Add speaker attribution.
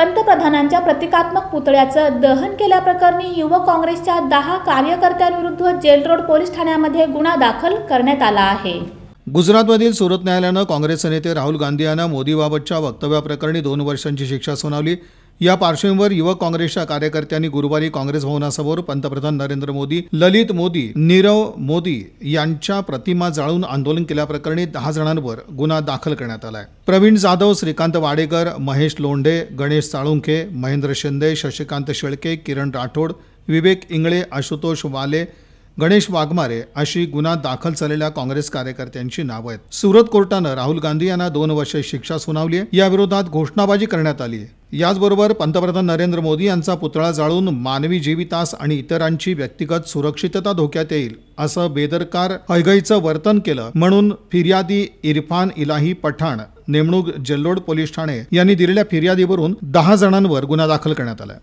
Speaker 1: पंतप्रधानांच्या प्रतिकात्मक पुतळ्याचं दहन केल्याप्रकरणी युवक काँग्रेसच्या दहा कार्यकर्त्यांविरुद्ध जेलरोड पोलीस ठाण्यामध्ये गुन्हा दाखल करण्यात आला आहे
Speaker 2: गुजरातमधील सुरत न्यायालयानं काँग्रेसचे नेते राहुल गांधी यांना मोदीबाबतच्या वक्तव्याप्रकरणी दोन वर्षांची शिक्षा सुनावली या पार्श्वभूमीवर युवक काँग्रेसच्या कार्यकर्त्यांनी गुरुवारी काँग्रेस भवनासमोर पंतप्रधान नरेंद्र मोदी ललित मोदी नीरव मोदी यांच्या प्रतिमा जाळून आंदोलन केल्याप्रकरणी दहा जणांवर गुन्हा दाखल करण्यात आलाय प्रवीण जाधव श्रीकांत वाडेकर महेश लोंढे गणेश साळुंखे महेंद्र शिंदे शशिकांत शेळके किरण राठोड विवेक इंगळे आशुतोष वाले गणेश वाघमारे अशी गुन्हा दाखल झालेल्या काँग्रेस कार्यकर्त्यांची नावं आहेत सुरत कोर्टानं राहुल गांधी यांना दोन वर्ष शिक्षा सुनावली आहे या विरोधात घोषणाबाजी करण्यात आली आहे याचबरोबर पंतप्रधान नरेंद्र मोदी यांचा पुतळा जाळून मानवी जीवितास आणि इतरांची व्यक्तिगत सुरक्षितता धोक्यात येईल असं बेदरकार हयगईचं वर्तन केलं
Speaker 3: म्हणून फिर्यादी
Speaker 2: इरफान इलाही पठाण नेमणूक जल्लोड पोलीस ठाणे यांनी दिलेल्या फिर्यादीवरून दहा जणांवर गुन्हा दाखल करण्यात आलाय